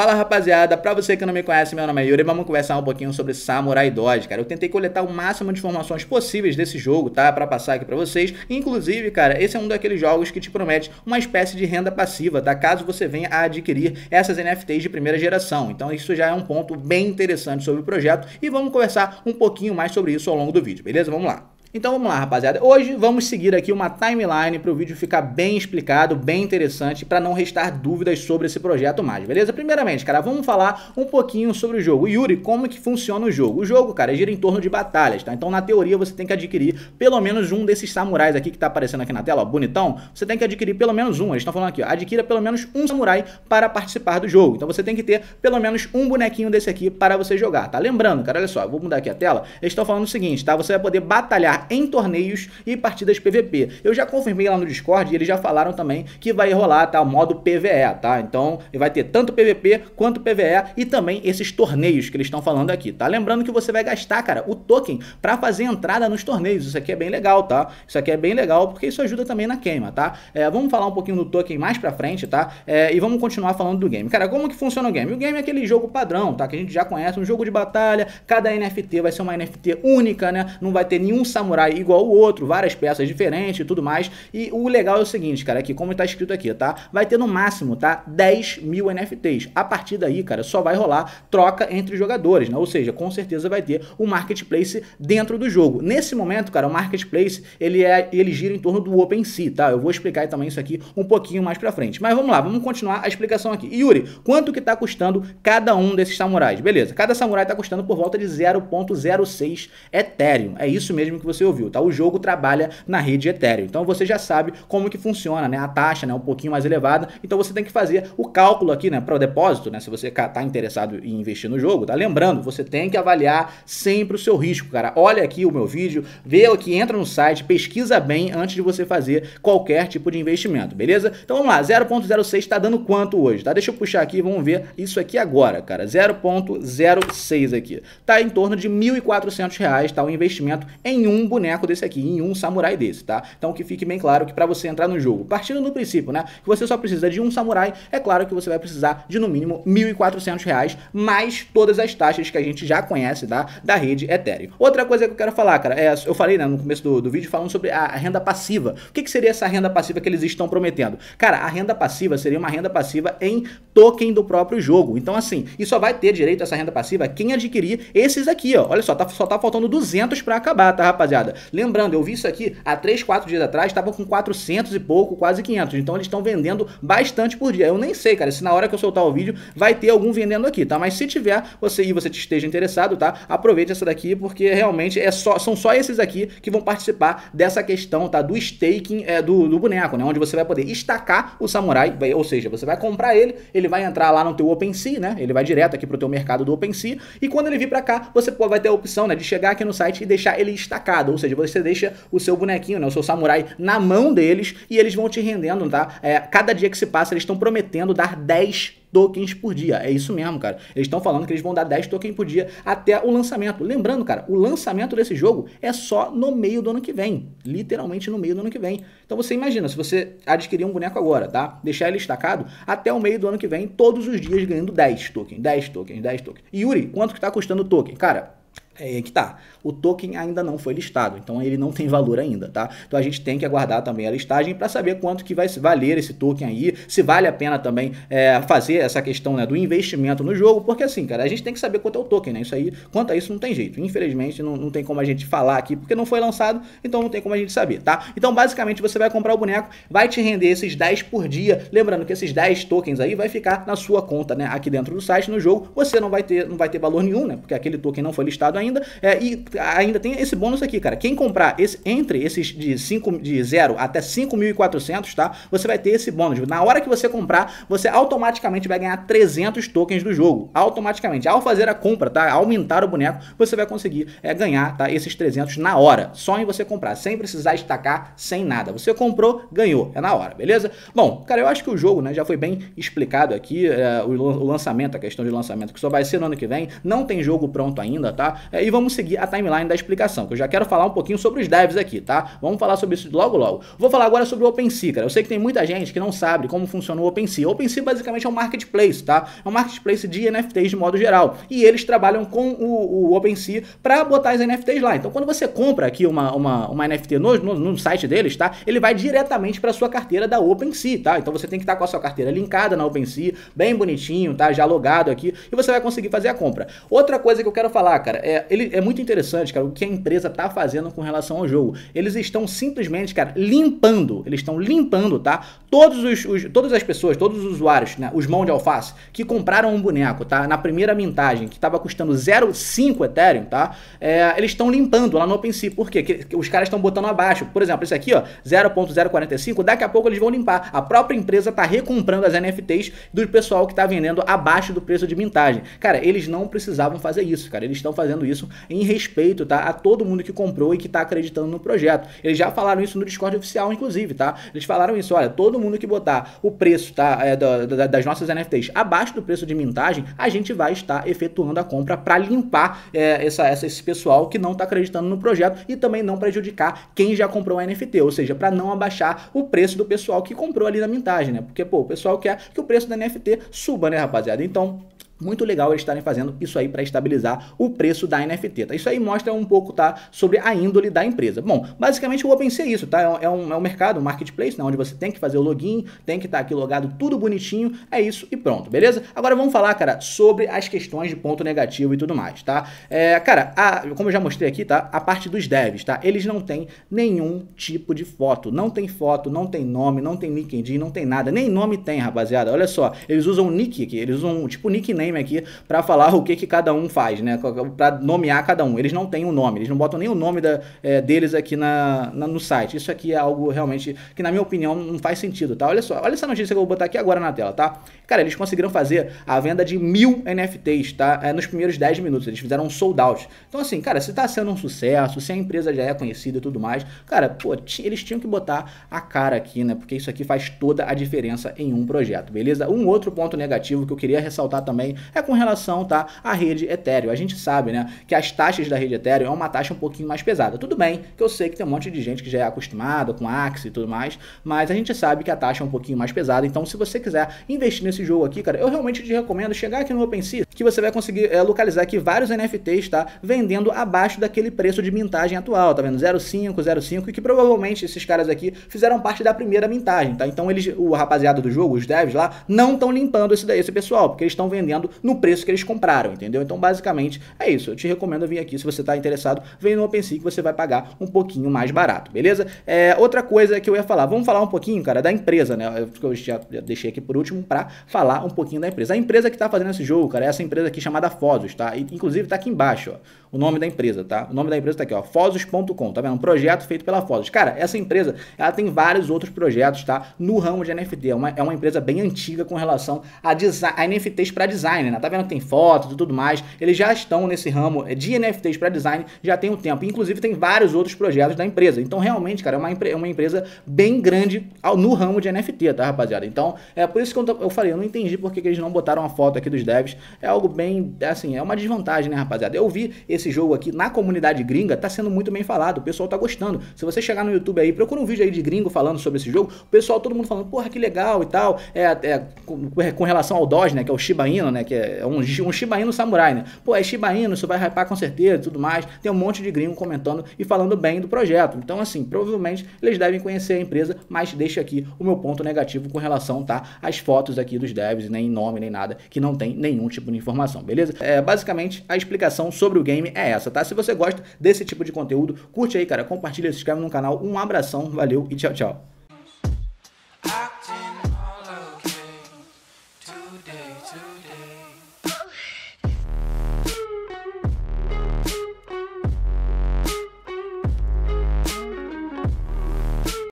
Fala rapaziada, pra você que não me conhece, meu nome é Yuri, vamos conversar um pouquinho sobre Samurai Dodge, cara. Eu tentei coletar o máximo de informações possíveis desse jogo, tá? Pra passar aqui pra vocês. Inclusive, cara, esse é um daqueles jogos que te promete uma espécie de renda passiva, tá? Caso você venha a adquirir essas NFTs de primeira geração. Então isso já é um ponto bem interessante sobre o projeto e vamos conversar um pouquinho mais sobre isso ao longo do vídeo, beleza? Vamos lá. Então vamos lá, rapaziada. Hoje vamos seguir aqui uma timeline para o vídeo ficar bem explicado, bem interessante, para não restar dúvidas sobre esse projeto mais, beleza? Primeiramente, cara, vamos falar um pouquinho sobre o jogo. Yuri, como é que funciona o jogo? O jogo, cara, gira em torno de batalhas, tá? Então, na teoria, você tem que adquirir pelo menos um desses samurais aqui que tá aparecendo aqui na tela, ó, bonitão. Você tem que adquirir pelo menos um. Eles estão falando aqui, ó, adquira pelo menos um samurai para participar do jogo. Então você tem que ter pelo menos um bonequinho desse aqui para você jogar, tá? Lembrando, cara, olha só, vou mudar aqui a tela. Eles estão falando o seguinte, tá? Você vai poder batalhar em torneios e partidas PVP. Eu já confirmei lá no Discord e eles já falaram também que vai rolar, tá? O modo PVE, tá? Então vai ter tanto PVP quanto PVE e também esses torneios que eles estão falando aqui, tá? Lembrando que você vai gastar, cara, o token para fazer entrada nos torneios. Isso aqui é bem legal, tá? Isso aqui é bem legal porque isso ajuda também na queima, tá? É, vamos falar um pouquinho do token mais pra frente, tá? É, e vamos continuar falando do game. Cara, como que funciona o game? O game é aquele jogo padrão, tá? Que a gente já conhece, um jogo de batalha, cada NFT vai ser uma NFT única, né? Não vai ter nenhum samurai samurai igual o outro, várias peças diferentes e tudo mais. E o legal é o seguinte, cara, é que como tá escrito aqui, tá? Vai ter no máximo, tá? 10 mil NFTs. A partir daí, cara, só vai rolar troca entre jogadores, né? Ou seja, com certeza vai ter um marketplace dentro do jogo. Nesse momento, cara, o marketplace, ele, é, ele gira em torno do OpenSea, tá? Eu vou explicar também isso aqui um pouquinho mais pra frente. Mas vamos lá, vamos continuar a explicação aqui. Yuri, quanto que tá custando cada um desses samurais? Beleza, cada samurai tá custando por volta de 0.06 Ethereum. É isso mesmo que você você ouviu, tá? O jogo trabalha na rede Ethereum. Então você já sabe como que funciona, né? A taxa, né, um pouquinho mais elevada. Então você tem que fazer o cálculo aqui, né, para o depósito, né? Se você tá interessado em investir no jogo, tá? Lembrando, você tem que avaliar sempre o seu risco, cara. Olha aqui o meu vídeo, vê aqui, entra no site, pesquisa bem antes de você fazer qualquer tipo de investimento, beleza? Então vamos lá, 0.06 tá dando quanto hoje, tá? Deixa eu puxar aqui, vamos ver isso aqui agora, cara. 0.06 aqui. Tá em torno de R$ 1.400, tá? O investimento em um boneco desse aqui, em um samurai desse, tá? Então que fique bem claro que para você entrar no jogo, partindo do princípio, né, que você só precisa de um samurai, é claro que você vai precisar de no mínimo R$ 1.400, mais todas as taxas que a gente já conhece, tá? Da rede Ethereum. Outra coisa que eu quero falar, cara, é, eu falei né, no começo do, do vídeo falando sobre a, renda passiva. O que, que seria essa renda passiva que eles estão prometendo? Cara, a renda passiva seria uma renda passiva em token do próprio jogo. Então, assim, e só vai ter direito a essa renda passiva quem adquirir esses aqui, ó. Olha só, tá, só tá faltando 200 para acabar, tá, rapaziada? rapaziada. Lembrando, eu vi isso aqui há 3, 4 dias atrás, estavam com 400 e pouco, quase 500. Então eles estão vendendo bastante por dia. Eu nem sei, cara, se na hora que eu soltar o vídeo vai ter algum vendendo aqui, tá? Mas se tiver, você e você te esteja interessado, tá? Aproveite essa daqui porque realmente é só, são só esses aqui que vão participar dessa questão, tá? Do staking é, do, do boneco, né? Onde você vai poder estacar o samurai, ou seja, você vai comprar ele, ele vai entrar lá no teu OpenSea, né? Ele vai direto aqui pro teu mercado do OpenSea e quando ele vir para cá, você pode, vai ter a opção, né, de chegar aqui no site e deixar ele estacado ou seja, você deixa o seu bonequinho, né, o seu samurai na mão deles e eles vão te rendendo, tá? É, cada dia que se passa, eles estão prometendo dar 10 tokens por dia. É isso mesmo, cara. Eles estão falando que eles vão dar 10 tokens por dia até o lançamento. Lembrando, cara, o lançamento desse jogo é só no meio do ano que vem. Literalmente no meio do ano que vem. Então você imagina, se você adquirir um boneco agora, tá? Deixar ele estacado até o meio do ano que vem, todos os dias ganhando 10 tokens, 10 tokens, 10 tokens. Yuri, quanto que tá custando o token? Cara, é que tá. O token ainda não foi listado, então ele não tem valor ainda, tá? Então a gente tem que aguardar também a listagem para saber quanto que vai valer esse token aí, se vale a pena também é, fazer essa questão né, do investimento no jogo, porque assim, cara, a gente tem que saber quanto é o token, né? Isso aí, quanto a isso não tem jeito. Infelizmente, não, não tem como a gente falar aqui, porque não foi lançado, então não tem como a gente saber, tá? Então, basicamente, você vai comprar o boneco, vai te render esses 10 por dia. Lembrando que esses 10 tokens aí vai ficar na sua conta, né? Aqui dentro do site, no jogo, você não vai ter, não vai ter valor nenhum, né? Porque aquele token não foi listado ainda ainda. É, e ainda tem esse bônus aqui, cara. Quem comprar esse, entre esses de, 5, de 0 até 5.400, tá? Você vai ter esse bônus. Na hora que você comprar, você automaticamente vai ganhar 300 tokens do jogo. Automaticamente. Ao fazer a compra, tá? Ao aumentar o boneco, você vai conseguir é, ganhar tá? esses 300 na hora. Só em você comprar, sem precisar estacar, sem nada. Você comprou, ganhou. É na hora, beleza? Bom, cara, eu acho que o jogo né, já foi bem explicado aqui. É, o, o lançamento, a questão de lançamento, que só vai ser no ano que vem. Não tem jogo pronto ainda, tá? É, e vamos seguir a timeline da explicação, que eu já quero falar um pouquinho sobre os devs aqui, tá? Vamos falar sobre isso logo logo. Vou falar agora sobre o OpenSea, cara. Eu sei que tem muita gente que não sabe como funciona o OpenSea. O OpenSea basicamente é um marketplace, tá? É um marketplace de NFTs de modo geral. E eles trabalham com o, o OpenSea para botar as NFTs lá. Então quando você compra aqui uma, uma, uma NFT no, no, no site deles, tá? Ele vai diretamente para sua carteira da OpenSea, tá? Então você tem que estar tá com a sua carteira linkada na OpenSea, bem bonitinho, tá? Já logado aqui, e você vai conseguir fazer a compra. Outra coisa que eu quero falar, cara, é é, ele, é muito interessante, cara, o que a empresa tá fazendo com relação ao jogo. Eles estão simplesmente, cara, limpando, eles estão limpando, tá? todos os, os, todas as pessoas, todos os usuários, né, os mão de alface, que compraram um boneco, tá? Na primeira mintagem, que estava custando 0,5 Ethereum, tá? É, eles estão limpando lá no OpenSea. Por quê? Que, que os caras estão botando abaixo. Por exemplo, esse aqui, ó, 0.045, daqui a pouco eles vão limpar. A própria empresa tá recomprando as NFTs do pessoal que tá vendendo abaixo do preço de mintagem. Cara, eles não precisavam fazer isso, cara. Eles estão fazendo isso em respeito, tá? A todo mundo que comprou e que tá acreditando no projeto. Eles já falaram isso no Discord oficial, inclusive, tá? Eles falaram isso, olha, todo mundo que botar o preço tá, é, da, da, das nossas NFTs abaixo do preço de mintagem, a gente vai estar efetuando a compra para limpar é, essa, essa, esse pessoal que não está acreditando no projeto e também não prejudicar quem já comprou a NFT, ou seja, para não abaixar o preço do pessoal que comprou ali na mintagem, né? Porque, pô, o pessoal quer que o preço da NFT suba, né, rapaziada? Então, muito legal eles estarem fazendo isso aí para estabilizar o preço da NFT. Tá? Isso aí mostra um pouco tá, sobre a índole da empresa. Bom, basicamente o OpenSea é isso, tá? É um, é um é mercado, um marketplace, né? onde você tem que fazer o login, tem que estar tá aqui logado tudo bonitinho, é isso e pronto, beleza? Agora vamos falar, cara, sobre as questões de ponto negativo e tudo mais, tá? É, cara, a, como eu já mostrei aqui, tá? A parte dos devs, tá? Eles não têm nenhum tipo de foto. Não tem foto, não tem nome, não tem LinkedIn, não tem nada. Nem nome tem, rapaziada. Olha só, eles usam nick aqui, eles usam tipo nickname time aqui para falar o que, que cada um faz, né? É para nomear cada um. Eles não têm um nome, eles não botam nem o nome da, é, deles aqui na, na, no site. Isso aqui é algo realmente que, na minha opinião, não faz sentido, tá? Olha só, olha essa notícia que eu vou botar aqui agora na tela, tá? Cara, eles conseguiram fazer a venda de mil NFTs, tá? É, nos primeiros 10 minutos. Eles fizeram um sold out. Então, assim, cara, se tá sendo um sucesso, se a empresa já é conhecida e tudo mais, cara, pô, eles tinham que botar a cara aqui, né? Porque isso aqui faz toda a diferença em um projeto, beleza? Um outro ponto negativo que eu queria ressaltar também é com relação tá, à rede Ethereum. A gente sabe né, que as taxas da rede Ethereum é uma taxa um pouquinho mais pesada. Tudo bem que eu sei que tem um monte de gente que já é acostumada com Axie e tudo mais, mas a gente sabe que a taxa é um pouquinho mais pesada. Então, se você quiser investir nesse jogo aqui, cara, eu realmente te recomendo chegar aqui no OpenSea, que você vai conseguir é, localizar aqui vários NFTs, tá? Vendendo abaixo daquele preço de mintagem atual, tá vendo? 05, 05, e que provavelmente esses caras aqui fizeram parte da primeira mintagem, tá? Então, eles, o rapaziada do jogo, os devs lá, não estão limpando esse esse pessoal, porque eles estão vendendo no preço que eles compraram, entendeu? Então, basicamente, é isso. Eu te recomendo vir aqui, se você está interessado, vem no OpenSea que você vai pagar um pouquinho mais barato, beleza? É, outra coisa que eu ia falar, vamos falar um pouquinho, cara, da empresa, né? Eu já deixei aqui por último para falar um pouquinho da empresa. A empresa que está fazendo esse jogo, cara, é essa empresa aqui chamada Fozos, tá? E, inclusive, está aqui embaixo, ó, o nome da empresa, tá? O nome da empresa tá aqui, ó, fosos.com, tá vendo? Um projeto feito pela Fozos. Cara, essa empresa, ela tem vários outros projetos, tá? No ramo de NFT, é uma, é uma empresa bem antiga com relação a, a NFTs para design, design, né? Tá vendo que tem fotos e tudo mais. Eles já estão nesse ramo é, de NFTs para design já tem um tempo. Inclusive tem vários outros projetos da empresa. Então realmente, cara, é uma, é uma empresa bem grande no ramo de NFT, tá, rapaziada? Então é por isso que eu, eu falei, eu não entendi por que, que, eles não botaram a foto aqui dos devs. É algo bem, assim, é uma desvantagem, né, rapaziada? Eu vi esse jogo aqui na comunidade gringa, tá sendo muito bem falado, o pessoal tá gostando. Se você chegar no YouTube aí, procura um vídeo aí de gringo falando sobre esse jogo, o pessoal, todo mundo falando, porra, que legal e tal. É, é com, com relação ao Doge, né, que é o Shiba Inu, né? né? Que é um, um Shiba Inu samurai, né? Pô, é Shiba Inu, isso vai hypar com certeza e tudo mais. Tem um monte de gringo comentando e falando bem do projeto. Então, assim, provavelmente eles devem conhecer a empresa, mas deixa aqui o meu ponto negativo com relação, tá? Às fotos aqui dos devs, nem nome, nem nada, que não tem nenhum tipo de informação, beleza? É, basicamente, a explicação sobre o game é essa, tá? Se você gosta desse tipo de conteúdo, curte aí, cara, compartilha, se inscreve no canal. Um abração, valeu e tchau, tchau.